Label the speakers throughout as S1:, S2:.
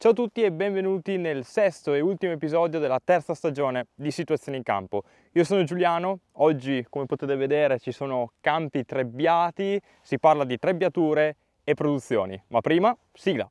S1: Ciao a tutti e benvenuti nel sesto e ultimo episodio della terza stagione di Situazioni in Campo. Io sono Giuliano, oggi come potete vedere ci sono campi trebbiati, si parla di trebbiature e produzioni, ma prima sigla!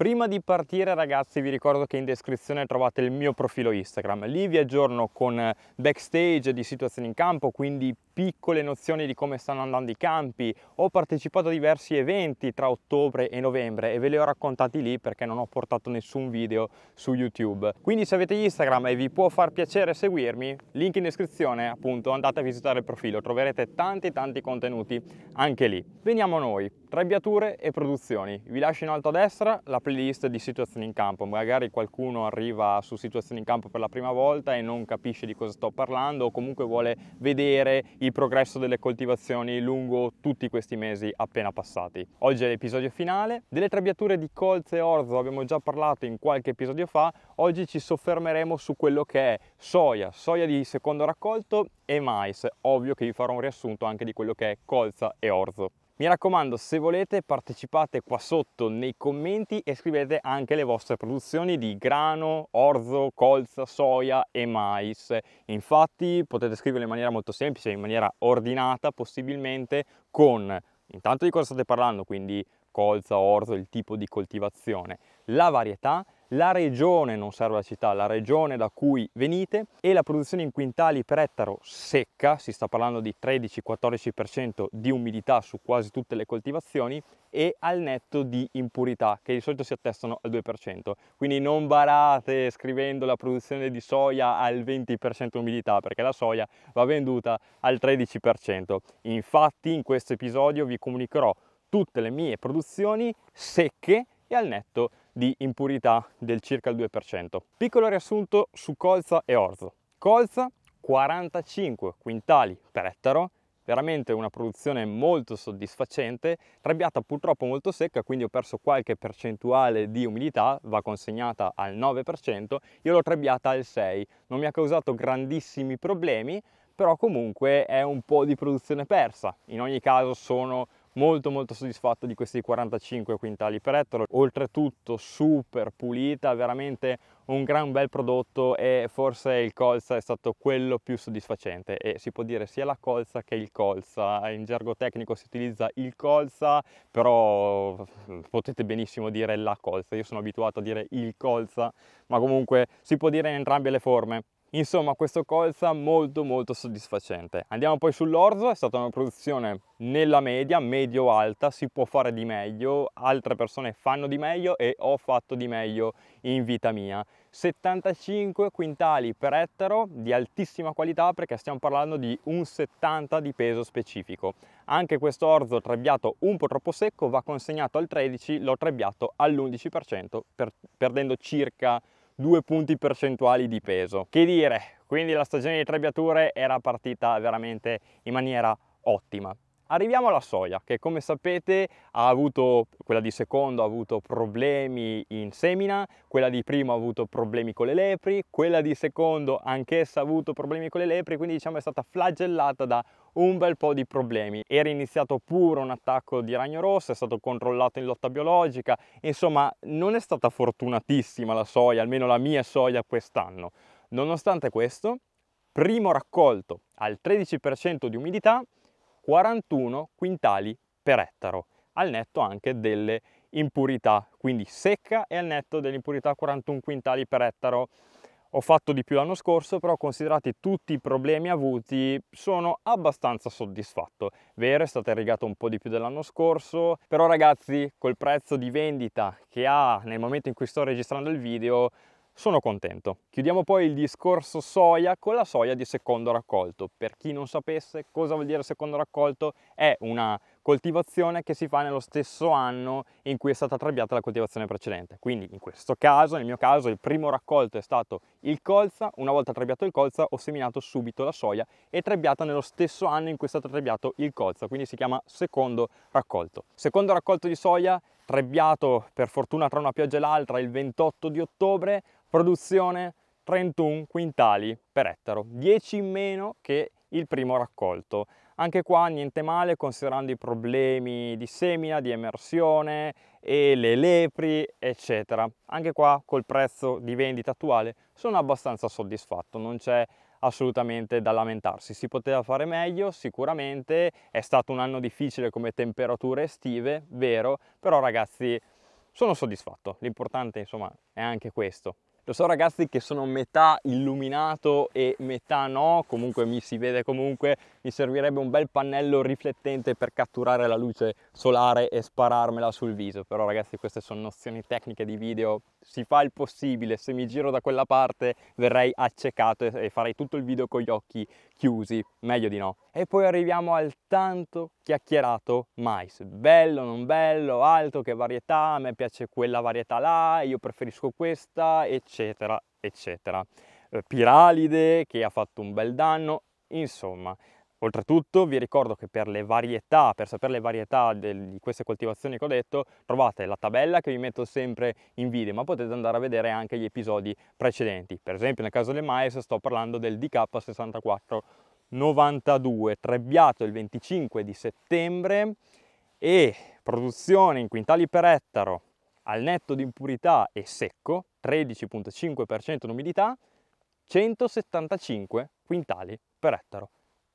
S1: Prima di partire ragazzi vi ricordo che in descrizione trovate il mio profilo Instagram, lì vi aggiorno con eh, backstage di situazioni in campo, quindi piccole nozioni di come stanno andando i campi, ho partecipato a diversi eventi tra ottobre e novembre e ve li ho raccontati lì perché non ho portato nessun video su YouTube. Quindi se avete Instagram e vi può far piacere seguirmi, link in descrizione appunto andate a visitare il profilo, troverete tanti tanti contenuti anche lì. Veniamo a noi. Trebbiature e produzioni. Vi lascio in alto a destra la playlist di situazioni in campo. Magari qualcuno arriva su situazioni in campo per la prima volta e non capisce di cosa sto parlando o comunque vuole vedere il progresso delle coltivazioni lungo tutti questi mesi appena passati. Oggi è l'episodio finale. Delle trebbiature di colza e orzo abbiamo già parlato in qualche episodio fa. Oggi ci soffermeremo su quello che è soia, soia di secondo raccolto e mais. Ovvio che vi farò un riassunto anche di quello che è colza e orzo. Mi raccomando, se volete partecipate qua sotto nei commenti e scrivete anche le vostre produzioni di grano, orzo, colza, soia e mais. Infatti potete scriverle in maniera molto semplice, in maniera ordinata possibilmente con intanto di cosa state parlando, quindi colza, orzo, il tipo di coltivazione, la varietà, la regione, non serve la città, la regione da cui venite e la produzione in quintali per ettaro secca, si sta parlando di 13-14% di umidità su quasi tutte le coltivazioni e al netto di impurità che di solito si attestano al 2%. Quindi non barate scrivendo la produzione di soia al 20% umidità perché la soia va venduta al 13%. Infatti in questo episodio vi comunicherò tutte le mie produzioni secche e al netto di impurità del circa il 2%. Piccolo riassunto su colza e orzo. Colza 45 quintali per ettaro, veramente una produzione molto soddisfacente, trebbiata purtroppo molto secca, quindi ho perso qualche percentuale di umidità, va consegnata al 9%, io l'ho trebbiata al 6%, non mi ha causato grandissimi problemi, però comunque è un po' di produzione persa, in ogni caso sono molto molto soddisfatto di questi 45 quintali per ettaro oltretutto super pulita veramente un gran bel prodotto e forse il colza è stato quello più soddisfacente e si può dire sia la colza che il colza in gergo tecnico si utilizza il colza però potete benissimo dire la colza io sono abituato a dire il colza ma comunque si può dire in entrambe le forme Insomma, questo colza molto molto soddisfacente. Andiamo poi sull'orzo, è stata una produzione nella media, medio-alta, si può fare di meglio, altre persone fanno di meglio e ho fatto di meglio in vita mia. 75 quintali per ettaro di altissima qualità perché stiamo parlando di un 70 di peso specifico. Anche questo orzo trebbiato un po' troppo secco va consegnato al 13, l'ho trebbiato all'11% per, perdendo circa due punti percentuali di peso. Che dire, quindi la stagione di Trebbiature era partita veramente in maniera ottima. Arriviamo alla soia che come sapete ha avuto, quella di secondo ha avuto problemi in semina, quella di primo ha avuto problemi con le lepri, quella di secondo anch'essa ha avuto problemi con le lepri, quindi diciamo è stata flagellata da un bel po' di problemi. Era iniziato pure un attacco di ragno rosso, è stato controllato in lotta biologica, insomma non è stata fortunatissima la soia, almeno la mia soia quest'anno. Nonostante questo, primo raccolto al 13% di umidità, 41 quintali per ettaro, al netto anche delle impurità, quindi secca e al netto delle impurità 41 quintali per ettaro. Ho fatto di più l'anno scorso, però considerati tutti i problemi avuti sono abbastanza soddisfatto. Vero, è stato irrigato un po' di più dell'anno scorso, però ragazzi, col prezzo di vendita che ha nel momento in cui sto registrando il video, sono contento. Chiudiamo poi il discorso soia con la soia di secondo raccolto. Per chi non sapesse cosa vuol dire secondo raccolto, è una coltivazione che si fa nello stesso anno in cui è stata trebbiata la coltivazione precedente. Quindi in questo caso, nel mio caso, il primo raccolto è stato il colza, una volta trebbiato il colza ho seminato subito la soia e trebbiata nello stesso anno in cui è stato trebbiato il colza, quindi si chiama secondo raccolto. Secondo raccolto di soia Trebbiato per fortuna tra una pioggia e l'altra il 28 di ottobre, produzione 31 quintali per ettaro, 10 in meno che il primo raccolto. Anche qua niente male considerando i problemi di semina, di emersione e le lepri eccetera. Anche qua col prezzo di vendita attuale sono abbastanza soddisfatto, non c'è assolutamente da lamentarsi. Si poteva fare meglio, sicuramente è stato un anno difficile come temperature estive, vero, però ragazzi sono soddisfatto. L'importante insomma è anche questo. Lo so ragazzi che sono metà illuminato e metà no, comunque mi si vede comunque, mi servirebbe un bel pannello riflettente per catturare la luce solare e spararmela sul viso, però ragazzi queste sono nozioni tecniche di video, si fa il possibile, se mi giro da quella parte verrei accecato e farei tutto il video con gli occhi chiusi, meglio di no. E poi arriviamo al tanto chiacchierato mais, bello, non bello, alto, che varietà, a me piace quella varietà là, io preferisco questa, eccetera eccetera, eccetera. Eh, Piralide che ha fatto un bel danno, insomma. Oltretutto vi ricordo che per le varietà, per sapere le varietà di queste coltivazioni che ho detto, trovate la tabella che vi metto sempre in video, ma potete andare a vedere anche gli episodi precedenti. Per esempio nel caso del mais sto parlando del DK6492, trebbiato il 25 di settembre e produzione in quintali per ettaro al netto di impurità e secco, 13.5% umidità, 175 quintali per ettaro.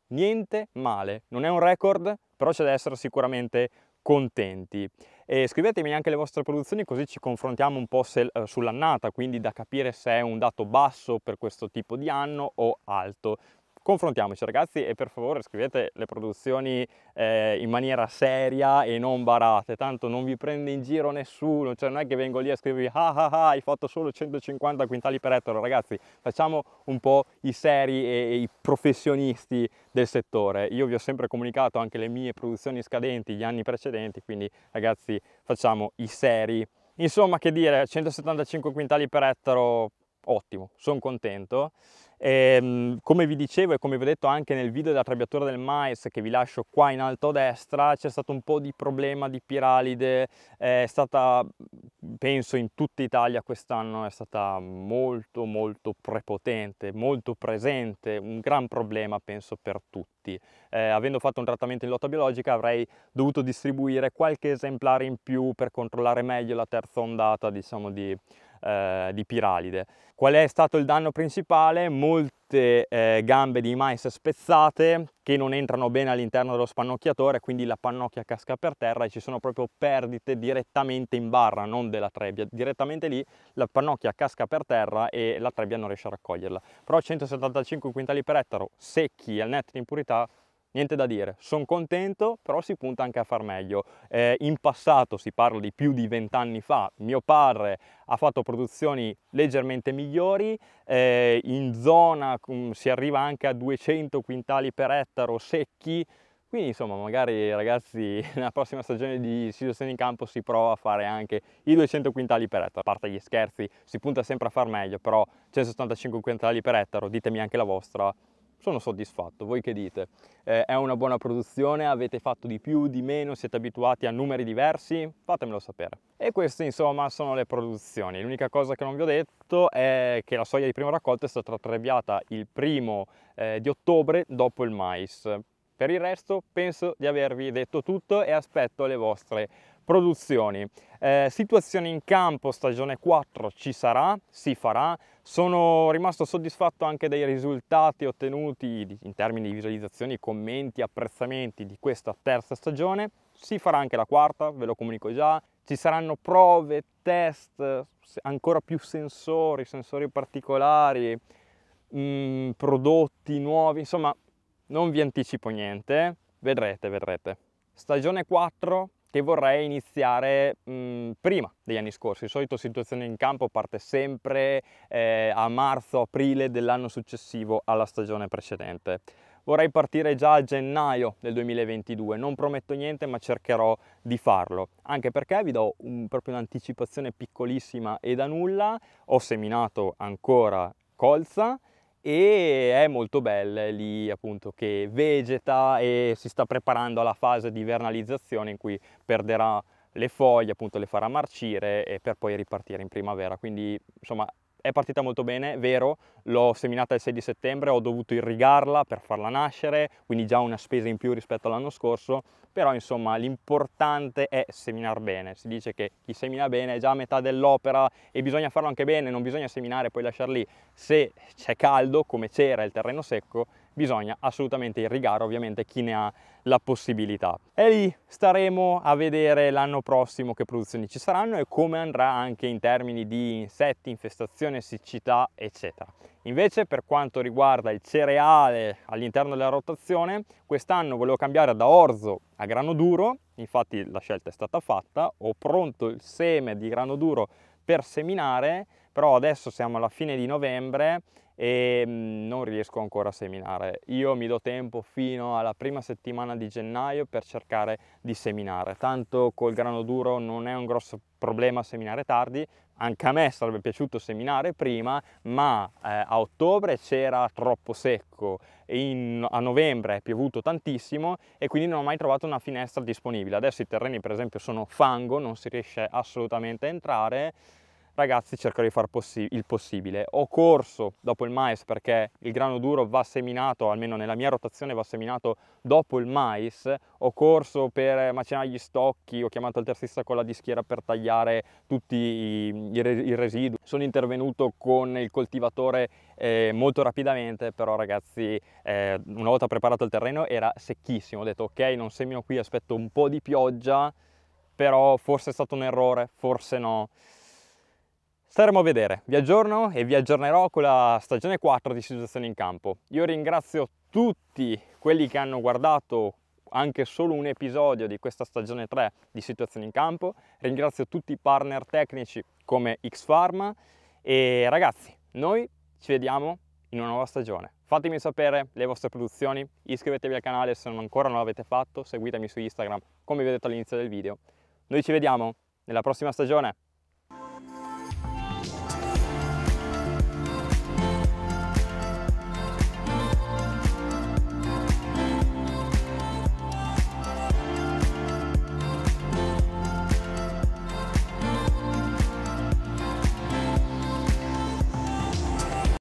S1: Niente male, non è un record, però c'è da essere sicuramente contenti. E scrivetemi anche le vostre produzioni così ci confrontiamo un po' se, eh, sull'annata, quindi da capire se è un dato basso per questo tipo di anno o alto confrontiamoci ragazzi e per favore scrivete le produzioni eh, in maniera seria e non barate, tanto non vi prende in giro nessuno, cioè non è che vengo lì a scrivervi ah ah ah hai fatto solo 150 quintali per ettaro, ragazzi facciamo un po' i seri e, e i professionisti del settore, io vi ho sempre comunicato anche le mie produzioni scadenti gli anni precedenti, quindi ragazzi facciamo i seri. Insomma, che dire, 175 quintali per ettaro, ottimo, sono contento. E, ehm, come vi dicevo e come vi ho detto anche nel video della trebbiatura del mais che vi lascio qua in alto a destra c'è stato un po' di problema di piralide è stata penso in tutta Italia quest'anno è stata molto molto prepotente molto presente un gran problema penso per tutti eh, avendo fatto un trattamento in lotta biologica avrei dovuto distribuire qualche esemplare in più per controllare meglio la terza ondata diciamo di eh, di piralide. Qual è stato il danno principale? Molte eh, gambe di mais spezzate che non entrano bene all'interno dello spannocchiatore, quindi la pannocchia casca per terra e ci sono proprio perdite direttamente in barra, non della trebbia. Direttamente lì la pannocchia casca per terra e la trebbia non riesce a raccoglierla. Però 175 quintali per ettaro secchi al netto di impurità niente da dire, sono contento, però si punta anche a far meglio. Eh, in passato, si parla di più di vent'anni fa, mio padre ha fatto produzioni leggermente migliori, eh, in zona um, si arriva anche a 200 quintali per ettaro secchi, quindi insomma magari ragazzi nella prossima stagione di situazioni in campo si prova a fare anche i 200 quintali per ettaro. A parte gli scherzi, si punta sempre a far meglio, però 175 quintali per ettaro, ditemi anche la vostra, sono soddisfatto. Voi che dite? Eh, è una buona produzione? Avete fatto di più, di meno? Siete abituati a numeri diversi? Fatemelo sapere. E queste insomma sono le produzioni. L'unica cosa che non vi ho detto è che la soglia di prima raccolta è stata attraviata il primo eh, di ottobre dopo il mais. Per il resto penso di avervi detto tutto e aspetto le vostre produzioni. Eh, situazione in campo stagione 4 ci sarà, si farà. Sono rimasto soddisfatto anche dei risultati ottenuti in termini di visualizzazioni, commenti, apprezzamenti di questa terza stagione. Si farà anche la quarta, ve lo comunico già. Ci saranno prove, test, ancora più sensori, sensori particolari, mh, mm, prodotti nuovi, insomma non vi anticipo niente, eh. vedrete, vedrete. Stagione 4 che vorrei iniziare mh, prima degli anni scorsi. Di solito situazione in campo parte sempre eh, a marzo-aprile dell'anno successivo alla stagione precedente. Vorrei partire già a gennaio del 2022, non prometto niente ma cercherò di farlo, anche perché vi do un, proprio un'anticipazione piccolissima e da nulla, ho seminato ancora colza, e è molto bella lì appunto che vegeta e si sta preparando alla fase di vernalizzazione in cui perderà le foglie, appunto le farà marcire e per poi ripartire in primavera, quindi insomma è partita molto bene, vero, l'ho seminata il 6 di settembre, ho dovuto irrigarla per farla nascere, quindi già una spesa in più rispetto all'anno scorso, però insomma l'importante è seminare bene, si dice che chi semina bene è già a metà dell'opera e bisogna farlo anche bene, non bisogna seminare e poi lasciar lì, se c'è caldo come c'era il terreno secco bisogna assolutamente irrigare ovviamente chi ne ha la possibilità. E lì staremo a vedere l'anno prossimo che produzioni ci saranno e come andrà anche in termini di insetti, infestazione, siccità eccetera. Invece per quanto riguarda il cereale all'interno della rotazione, quest'anno volevo cambiare da orzo a grano duro, infatti la scelta è stata fatta, ho pronto il seme di grano duro per seminare, però adesso siamo alla fine di novembre, e mm, non riesco ancora a seminare. Io mi do tempo fino alla prima settimana di gennaio per cercare di seminare. Tanto col grano duro non è un grosso problema seminare tardi, anche a me sarebbe piaciuto seminare prima, ma eh, a ottobre c'era troppo secco, in, a novembre è piovuto tantissimo e quindi non ho mai trovato una finestra disponibile. Adesso i terreni per esempio sono fango, non si riesce assolutamente a entrare ragazzi cercherò di fare possi il possibile. Ho corso dopo il mais perché il grano duro va seminato, almeno nella mia rotazione va seminato dopo il mais, ho corso per macinare gli stocchi, ho chiamato il terzista con la dischiera per tagliare tutti i, i, i residui, sono intervenuto con il coltivatore eh, molto rapidamente, però ragazzi eh, una volta preparato il terreno era secchissimo, ho detto ok non semino qui, aspetto un po' di pioggia, però forse è stato un errore, forse no. Staremo a vedere, vi aggiorno e vi aggiornerò con la stagione 4 di Situazioni in Campo. Io ringrazio tutti quelli che hanno guardato anche solo un episodio di questa stagione 3 di Situazioni in Campo, ringrazio tutti i partner tecnici come X-Pharma e ragazzi, noi ci vediamo in una nuova stagione. Fatemi sapere le vostre produzioni, iscrivetevi al canale se ancora non l'avete fatto, seguitemi su Instagram come vi ho detto all'inizio del video. Noi ci vediamo nella prossima stagione.